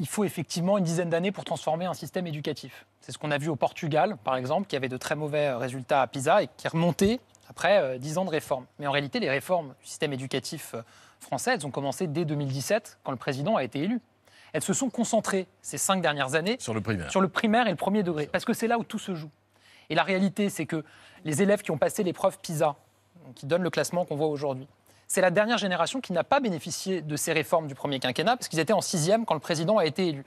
il faut effectivement une dizaine d'années pour transformer un système éducatif. C'est ce qu'on a vu au Portugal, par exemple, qui avait de très mauvais euh, résultats à PISA et qui est remonté après euh, dix ans de réformes. Mais en réalité, les réformes du système éducatif euh, français, elles ont commencé dès 2017, quand le président a été élu. Elles se sont concentrées ces cinq dernières années sur le primaire, sur le primaire et le premier degré, parce que c'est là où tout se joue. Et la réalité, c'est que les élèves qui ont passé l'épreuve PISA, qui donne le classement qu'on voit aujourd'hui, c'est la dernière génération qui n'a pas bénéficié de ces réformes du premier quinquennat, parce qu'ils étaient en sixième quand le président a été élu.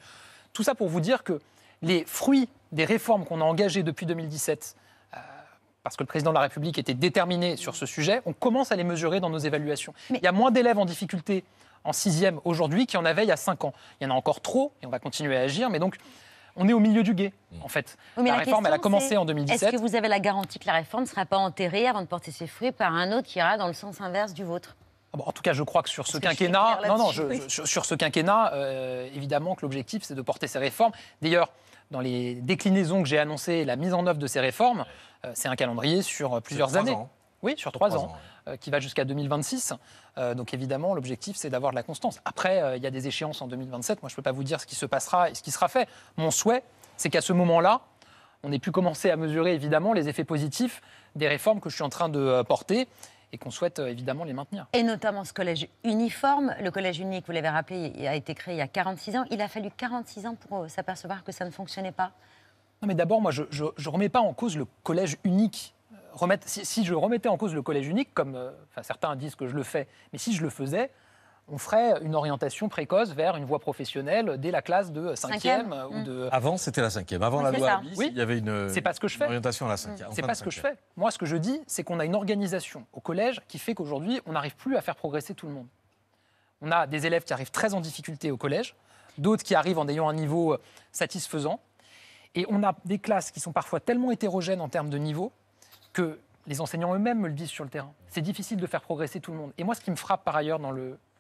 Tout ça pour vous dire que les fruits des réformes qu'on a engagées depuis 2017, euh, parce que le président de la République était déterminé sur ce sujet, on commence à les mesurer dans nos évaluations. Il y a moins d'élèves en difficulté en sixième aujourd'hui qu'il y en avait il y a cinq ans. Il y en a encore trop et on va continuer à agir, mais donc on est au milieu du guet, mm. en fait. la, réforme, elle a commencé en 2017. Est-ce que vous avez la garantie que la réforme ne sera pas enterrée avant de porter ses fruits par un autre qui ira dans le sens inverse du vôtre ah en tout cas, je crois que sur ce quinquennat, sur ce quinquennat, euh, évidemment que l'objectif, c'est de porter ces réformes. D'ailleurs, dans les déclinaisons que j'ai annoncées, la mise en œuvre de ces réformes, euh, c'est un calendrier sur euh, plusieurs années. Oui, sur trois ans. Euh, qui va jusqu'à 2026. Euh, donc évidemment, l'objectif, c'est d'avoir de la constance. Après, euh, il y a des échéances en 2027. Moi, je ne peux pas vous dire ce qui se passera et ce qui sera fait. Mon souhait, c'est qu'à ce moment-là, on ait pu commencer à mesurer évidemment les effets positifs des réformes que je suis en train de porter et qu'on souhaite évidemment les maintenir. Et notamment ce collège uniforme. Le collège unique, vous l'avez rappelé, a été créé il y a 46 ans. Il a fallu 46 ans pour s'apercevoir que ça ne fonctionnait pas. Non mais d'abord, moi, je ne remets pas en cause le collège unique si, je remettais en cause le collège unique, comme euh, certains disent que je le fais, mais si je le faisais, on ferait une orientation précoce vers une voie professionnelle dès la classe de 5e. Euh, ou mm. de... Avant, c'était la 5e. Avant la loi il y avait une, que je fais. orientation à la 5e. C'est pas ce que je fais. Moi, ce que je dis, c'est qu'on a une organisation au collège qui fait qu'aujourd'hui, on n'arrive plus à faire progresser tout le monde. On a des élèves qui arrivent très en difficulté au collège, d'autres qui arrivent en ayant un niveau euh, satisfaisant. Et on a des classes qui sont parfois tellement hétérogènes en termes de niveau que les enseignants eux-mêmes me le disent sur le terrain. C'est difficile de faire progresser tout le monde. Et moi, ce qui me frappe par ailleurs dans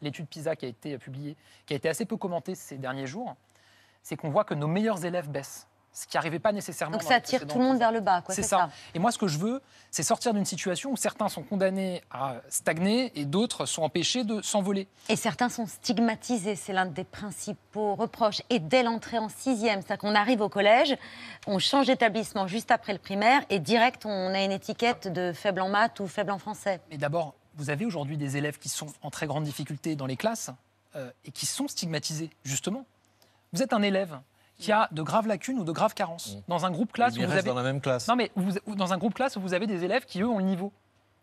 l'étude PISA qui a été publiée, qui a été assez peu commentée ces derniers jours, c'est qu'on voit que nos meilleurs élèves baissent ce qui n'arrivait pas nécessairement. Donc ça attire tout le monde vers le bas, quoi. C'est ça. Et moi, ce que je veux, c'est sortir d'une situation où certains sont condamnés à stagner et d'autres sont empêchés de s'envoler. Et certains sont stigmatisés, c'est l'un des principaux reproches. Et dès l'entrée en sixième, c'est-à-dire qu'on arrive au collège, on change d'établissement juste après le primaire et direct, on a une étiquette de faible en maths ou faible en français. Mais d'abord, vous avez aujourd'hui des élèves qui sont en très grande difficulté dans les classes euh, et qui sont stigmatisés, justement. Vous êtes un élève, y a de graves lacunes ou de graves carences. Mm. Dans un groupe classe, la même classe. Non, mais dans un groupe classe où vous avez des élèves qui eux ont le niveau.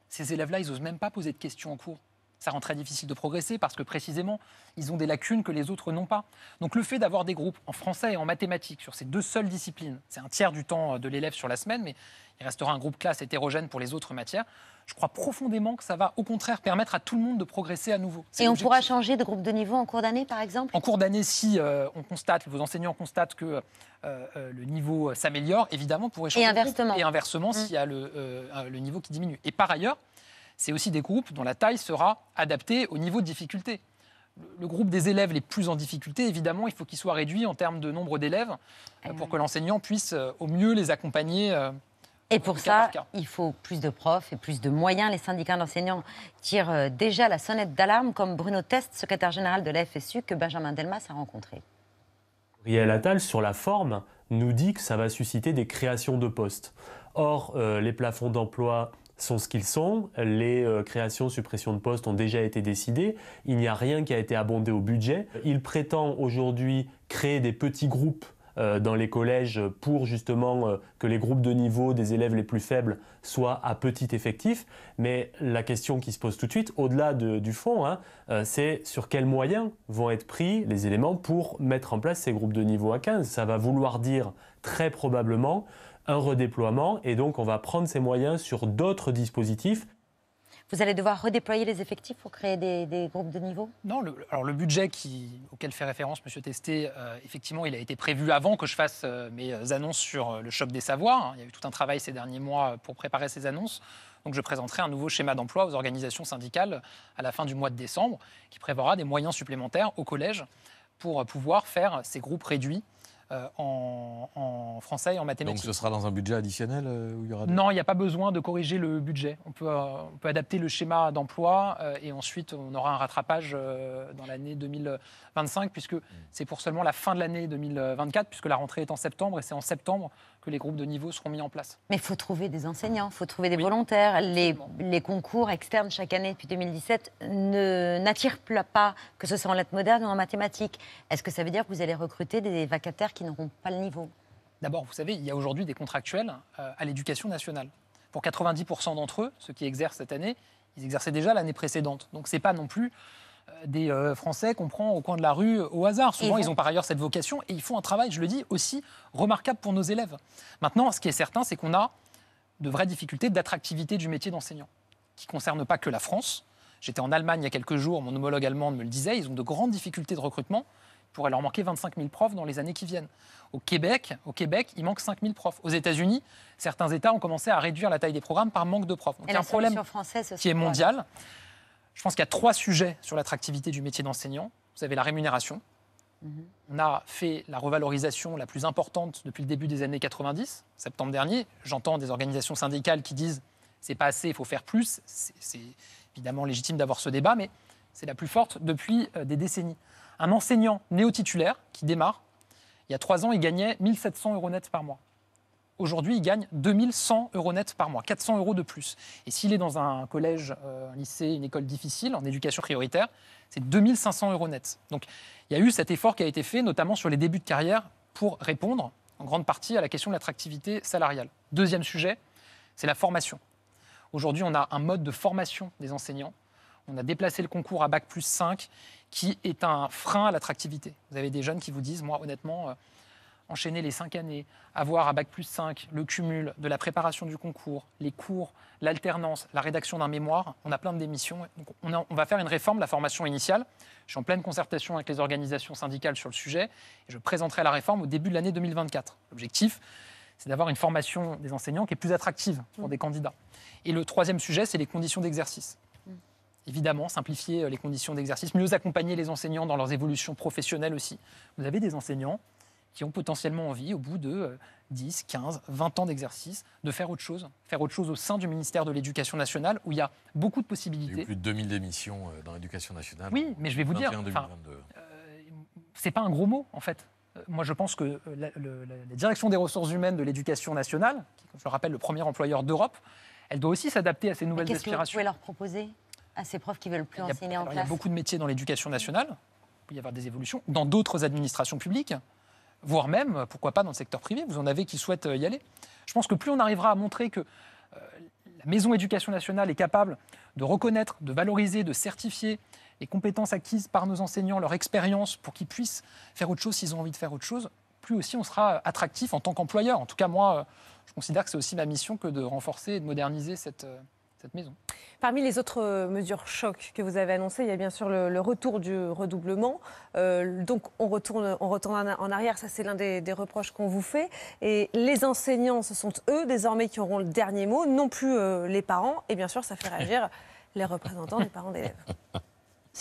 Ces élèves-là, ils n'osent même pas poser de questions en cours ça rend très difficile de progresser parce que précisément, ils ont des lacunes que les autres n'ont pas. Donc le fait d'avoir des groupes en français et en mathématiques sur ces deux seules disciplines, c'est un tiers du temps euh, de l'élève sur la semaine, mais il restera un groupe classe hétérogène pour les autres matières. Je crois profondément que ça va au contraire permettre à tout le monde de progresser à nouveau. Et on pourra changer de groupe de niveau en cours d'année, par exemple En cours d'année, si euh, on constate, vos enseignants constatent que euh, le niveau s'améliore, évidemment, pourrait changer. Et inversement. Et inversement, s'il y a mmh. le niveau qui diminue. Et par ailleurs, c'est aussi des groupes dont la taille sera adaptée au niveau de difficulté. Le groupe des élèves les plus en difficulté, évidemment, il faut qu'il soit réduit en termes de nombre d'élèves euh, eh pour que l'enseignant puisse euh, au mieux les accompagner euh, et pour ça, il faut plus de profs et plus de moyens. Les syndicats d'enseignants tirent déjà la sonnette d'alarme, comme Bruno Test, secrétaire général de la FSU, que Benjamin Delmas a rencontré. Riel Attal, sur la forme, nous dit que ça va susciter des créations de postes. Or, les plafonds d'emploi sont ce qu'ils sont. Les euh, créations, suppressions de postes ont déjà été décidées. Il n'y a rien qui a été abondé au budget. Il prétend aujourd'hui créer des petits groupes euh, dans les collèges pour justement euh, que les groupes de niveau des élèves les plus faibles soient à petit effectif. Mais la question qui se pose tout de suite, au-delà du fond, hein, c'est sur quels moyens vont être pris les éléments pour mettre en place ces groupes de niveau à 15. Ça va vouloir dire très probablement un redéploiement et donc on va prendre ces moyens sur d'autres dispositifs. Vous allez devoir redéployer les effectifs pour créer des, groupes de niveau Non, le, alors le budget qui, auquel fait référence M. Testé, euh, effectivement, il a été prévu avant que je fasse euh, mes euh, annonces sur le choc des savoirs. Il y a eu tout un travail ces derniers mois pour préparer ces annonces. Donc je présenterai un nouveau schéma d'emploi aux organisations syndicales à la fin du mois de décembre, qui prévoira des moyens supplémentaires au collège pour pouvoir faire ces groupes réduits euh, en, français et en mathématiques. Donc ce sera dans un budget additionnel euh, Non, il n'y a pas besoin de corriger le budget. On peut, euh, on peut adapter le schéma d'emploi et ensuite on aura un rattrapage dans l'année 2025 puisque mm. c'est pour seulement la fin de l'année 2024 puisque la rentrée est en septembre et c'est en septembre les groupes de niveau seront mis en place. Mais il faut trouver des enseignants, il faut trouver des volontaires. Les, concours externes chaque année depuis 2017 n'attirent pas, que ce soit en lettres modernes ou en mathématiques. Est-ce que ça veut dire que vous allez recruter des vacataires qui n'auront pas le niveau D'abord, vous savez, il y a aujourd'hui des contractuels euh, à l'éducation nationale. Pour 90% d'entre eux, ceux qui exercent cette année, ils exerçaient déjà l'année précédente. Donc c'est pas non plus euh, des euh, Français qu'on prend au coin de la rue euh, au hasard. Souvent, ils ont par ailleurs cette vocation et ils font un travail, je le dis, aussi remarquable pour nos élèves. Maintenant, ce qui est certain, c'est qu'on a de vraies difficultés d'attractivité du métier d'enseignant, qui ne concerne pas que la France. J'étais en Allemagne il y a quelques jours, mon homologue allemand me le disait, ils ont de grandes difficultés de recrutement. Il pourrait leur manquer 25 000 profs dans les années qui viennent. Au Québec, au Québec il manque 5 000 profs. Aux États-Unis, certains États ont commencé à réduire la taille des programmes par manque de profs. Donc, il y a un problème qui est mondial. Je pense qu'il y a trois sujets sur l'attractivité du métier d'enseignant. Vous avez la rémunération. Mhm. On a fait la revalorisation la plus importante depuis le début des années 90, septembre dernier. J'entends des organisations syndicales qui disent c'est pas assez, il faut faire plus. C'est évidemment légitime d'avoir ce débat, mais c'est la plus forte depuis euh, des décennies. Un enseignant néo-titulaire qui démarre, il y a trois ans, il gagnait 1700 euros net par mois. Aujourd'hui, il gagne 2100 euros net par mois, 400 euros de plus. Et s'il est dans un collège, euh, un lycée, une école difficile, en éducation prioritaire, c'est 2500 euros net. Donc il y a eu cet effort qui a été fait, notamment sur les débuts de carrière, pour répondre en grande partie à la question de l'attractivité salariale. Deuxième sujet, c'est la formation. Aujourd'hui, on a un mode de formation des enseignants. On a déplacé le concours à Bac plus 5, qui est un frein à l'attractivité. Vous avez des jeunes qui vous disent, moi honnêtement, euh, enchaîner les cinq années, avoir à bac plus 5 le cumul de la préparation du concours, les cours, l'alternance, la rédaction d'un mémoire, on a plein de démissions. on, va faire une réforme la formation initiale. Je suis en pleine concertation avec les organisations syndicales sur le sujet et je présenterai la réforme au début de l'année 2024. L'objectif, c'est d'avoir une formation des enseignants qui est plus attractive pour mmh. des candidats. Et le troisième sujet, c'est les conditions d'exercice mmh. évidemment, simplifier euh, les conditions d'exercice, mieux accompagner les enseignants dans leurs évolutions professionnelles aussi. Vous avez des enseignants qui ont potentiellement envie, au bout de 10, 15, 20 ans d'exercice, de faire autre chose, faire autre chose au sein du ministère de l'Éducation nationale, où il y a beaucoup de possibilités. Il y a plus de 2000 démissions euh, dans l'Éducation nationale. Oui, mais je vais vous dire, euh, c'est pas un gros mot, en fait. Euh, moi, je pense que la, direction des ressources humaines de l'Éducation nationale, qui est, je le rappelle, le premier employeur d'Europe, elle doit aussi s'adapter à ces nouvelles aspirations. Qu'est-ce que vous pouvez leur proposer à ces profs qui veulent plus enseigner en classe Il y a beaucoup de métiers dans l'Éducation nationale, il peut y avoir des évolutions, dans d'autres administrations publiques voire même, euh, pourquoi pas, dans le secteur privé. Vous en avez qui souhaitent euh, y aller. Je pense que plus on arrivera à montrer que euh, la Maison Éducation nationale est capable de reconnaître, de valoriser, de certifier les compétences acquises par nos enseignants, leur expérience, pour qu'ils puissent faire autre chose s'ils ont envie de faire autre chose, plus aussi on sera attractif en tant qu'employeur. En tout cas, moi, je considère que c'est aussi ma mission que de renforcer et de moderniser cette, cette maison. Parmi les autres euh, mesures choc que vous avez annoncées, il y a bien sûr le, retour du redoublement. Euh, donc on retourne, en arrière, ça c'est l'un des, reproches qu'on vous fait. Et les enseignants, ce sont eux désormais qui auront le dernier mot, non plus euh, les parents. Et bien sûr, ça fait réagir les représentants des parents d'élèves.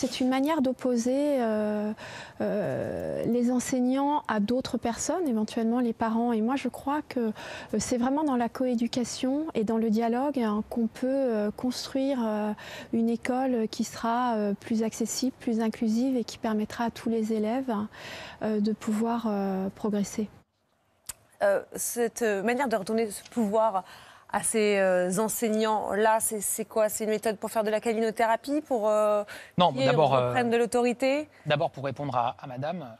C'est une manière d'opposer euh, euh, les enseignants à d'autres personnes, éventuellement les parents. Et moi, je crois que euh, c'est vraiment dans la coéducation et dans le dialogue hein, qu'on peut construire une école qui sera plus accessible, plus inclusive et qui permettra à tous les élèves hein, de pouvoir progresser. cette manière de redonner ce pouvoir à ces euh, enseignants-là C'est quoi C'est une méthode pour faire de la calinothérapie Pour euh, qu'ils euh, non, de l'autorité D'abord, pour répondre à, madame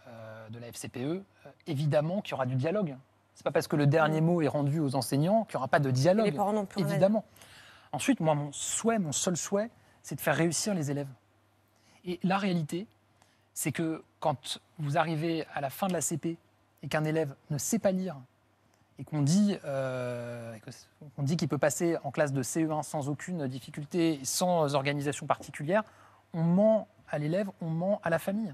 de la FCPE, évidemment qu'il y aura du dialogue. C'est pas parce que le dernier mm. mot est rendu aux enseignants qu'il n'y aura pas de dialogue. les parents non plus. Évidemment. Ensuite, moi, mon souhait, mon seul souhait, c'est de faire réussir les élèves. Et la réalité, c'est que quand vous arrivez à la fin de la CP et qu'un élève ne sait pas lire, et euh, qu'on dit qu'il peut passer en classe de CE1 sans aucune difficulté, sans organisation particulière, on ment à l'élève, on ment à la famille.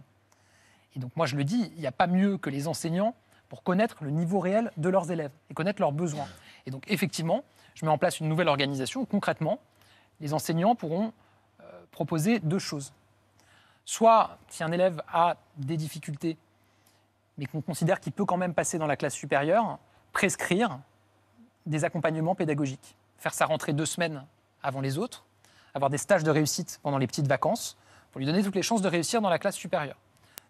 Et donc moi je le dis, il n'y a pas mieux que les enseignants pour connaître le niveau réel de leurs élèves et connaître leurs besoins. Et donc effectivement, je mets en place une nouvelle organisation où concrètement, les enseignants pourront euh, proposer deux choses. Soit si un élève a des difficultés, mais qu'on considère qu'il peut quand même passer dans la classe supérieure, prescrire des accompagnements pédagogiques, faire sa rentrée deux semaines avant les autres, avoir des stages de réussite pendant les petites vacances, pour lui donner toutes les chances de réussir dans la classe supérieure.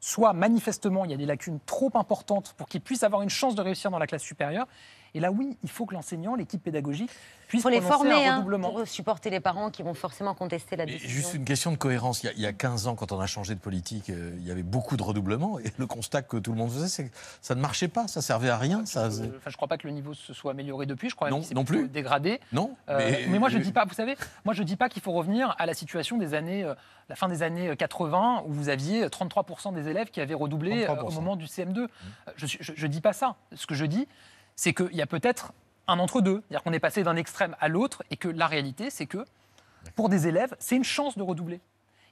Soit manifestement, il y a des lacunes trop importantes pour qu'il puisse avoir une chance de réussir dans la classe supérieure, et là, oui, il faut que l'enseignant, l'équipe pédagogique, puisse faut les former, hein, pour supporter les parents qui vont forcément contester la décision. Juste une question de cohérence. Il y, a, 15 ans, quand on a changé de politique, euh, il y avait beaucoup de redoublements. Et le constat que tout le monde faisait, c'est que ça ne marchait pas, ça servait à rien. Ça... je ne crois pas que le niveau se soit amélioré depuis. Je crois même non plus dégradé. Non. Euh, mais... moi, je dis pas. Vous savez, moi, je dis pas qu'il faut revenir à la situation des années, euh, la fin des années 80, où vous aviez 33% des élèves qui avaient redoublé au moment du CM2. Mmh. Je, ne dis pas ça. Ce que je dis, c'est qu'il y a peut-être un entre-deux. C'est-à-dire qu'on est passé d'un extrême à l'autre et que la réalité, c'est que pour des élèves, c'est une chance de redoubler.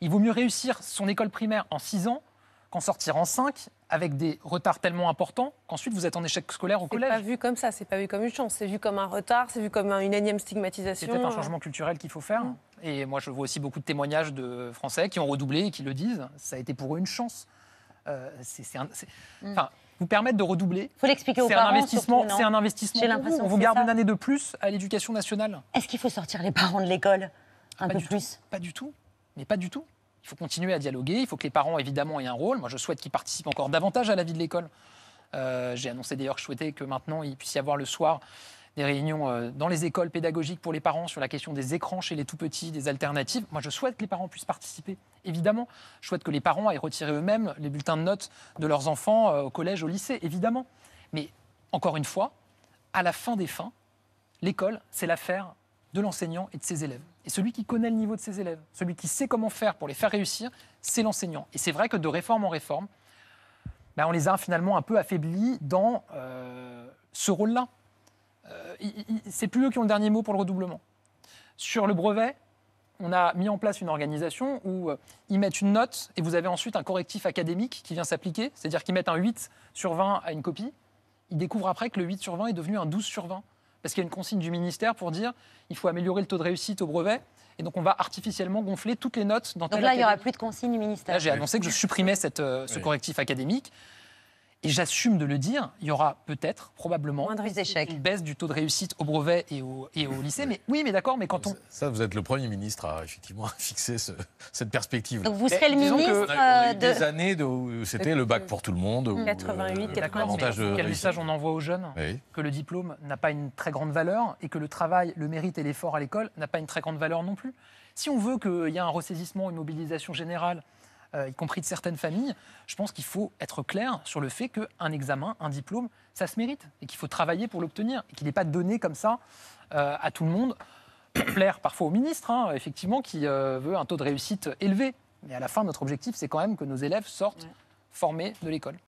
Il vaut mieux réussir son école primaire en 6 ans qu'en sortir en 5 avec des retards tellement importants qu'ensuite vous êtes en échec scolaire au collège. C'est pas vu comme ça, c'est pas vu comme une chance, c'est vu comme un retard, c'est vu comme une énième stigmatisation. C'est peut-être un changement culturel qu'il faut faire. Mm. Et moi, je vois aussi beaucoup de témoignages de Français qui ont redoublé et qui le disent. Ça a été pour eux une chance. Euh, c'est, mm permettre de redoubler. faut l'expliquer aux parents. investissement, c'est un investissement. on vous garde une année de plus à l'éducation nationale. Est-ce qu'il faut sortir les parents de l'école ah, pas peu Pas du tout. Mais pas du tout. Il faut continuer à dialoguer. Il faut que les parents, évidemment, aient un rôle. Moi, je souhaite qu'ils participent encore davantage à la vie de l'école. Euh, j'ai annoncé d'ailleurs que je souhaitais que maintenant, il puisse y avoir le soir des réunions euh, dans les écoles pédagogiques pour les parents sur la question des écrans chez les tout-petits, des alternatives. Moi, je souhaite que les parents puissent participer évidemment. Je souhaite que les parents aient retiré eux-mêmes les bulletins de notes de leurs enfants euh, au collège, au lycée, évidemment. Mais encore une fois, à la fin des fins, l'école, c'est l'affaire de l'enseignant et de ses élèves. Et celui qui connaît le niveau de ses élèves, celui qui sait comment faire pour les faire réussir, c'est l'enseignant. Et c'est vrai que de réforme en réforme, ben, on les a finalement un peu affaiblis dans euh, ce rôle-là. Euh, c'est plus eux qui ont le dernier mot pour le redoublement. Sur le brevet, on a mis en place une organisation où euh, ils mettent une note et vous avez ensuite un correctif académique qui vient s'appliquer, c'est-à-dire qu'ils mettent un 8 sur 20 à une copie. Ils découvrent après que le 8 sur 20 est devenu un 12 sur 20 parce qu'il y a une consigne du ministère pour dire il faut améliorer le taux de réussite au brevet. Et donc, on va artificiellement gonfler toutes les notes dans Donc là, il n'y aura plus de consigne du ministère. Là, j'ai annoncé que je supprimais euh, ce correctif académique et j'assume de le dire, il y aura peut-être, probablement, une baisse du taux de réussite au brevet et au, et au lycée. Mais oui, mais d'accord, mais quand on... Ça, vous êtes le Premier ministre à effectivement fixer cette perspective. Donc vous serez le eh, ministre euh, des années où c'était le bac pour tout le monde. 88, euh, quel message on envoie aux jeunes Que le diplôme n'a pas une très grande valeur et que le travail, le mérite et l'effort à l'école n'a pas une très grande valeur non plus. Si on veut qu'il y ait un ressaisissement, une mobilisation générale, euh, y compris de certaines familles, je pense qu'il faut être clair sur le fait qu'un examen, un diplôme, ça se mérite et qu'il faut travailler pour l'obtenir et qu'il n'est pas donné comme ça euh, à tout le monde pour plaire parfois au ministre, hein, effectivement, qui euh, veut un taux de réussite élevé. Mais à la fin, notre objectif, c'est quand même que nos élèves sortent formés de l'école.